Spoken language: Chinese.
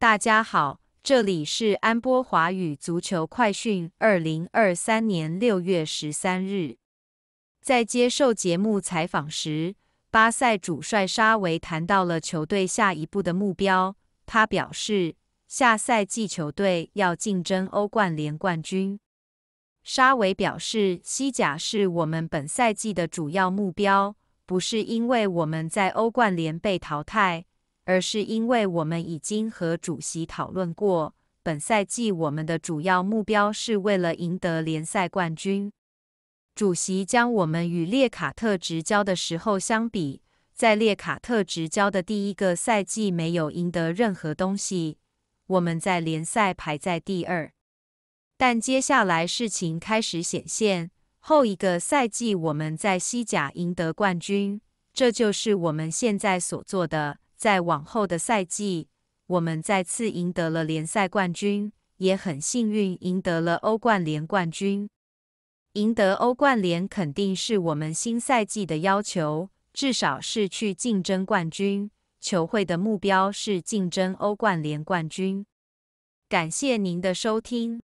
大家好，这里是安波华语足球快讯。二零二三年六月十三日，在接受节目采访时，巴塞主帅沙维谈到了球队下一步的目标。他表示，下赛季球队要竞争欧冠联冠军。沙维表示，西甲是我们本赛季的主要目标，不是因为我们在欧冠联被淘汰。而是因为我们已经和主席讨论过，本赛季我们的主要目标是为了赢得联赛冠军。主席将我们与列卡特执教的时候相比，在列卡特执教的第一个赛季没有赢得任何东西，我们在联赛排在第二。但接下来事情开始显现，后一个赛季我们在西甲赢得冠军，这就是我们现在所做的。在往后的赛季，我们再次赢得了联赛冠军，也很幸运赢得了欧冠联冠军。赢得欧冠联肯定是我们新赛季的要求，至少是去竞争冠军。球会的目标是竞争欧冠联冠军。感谢您的收听。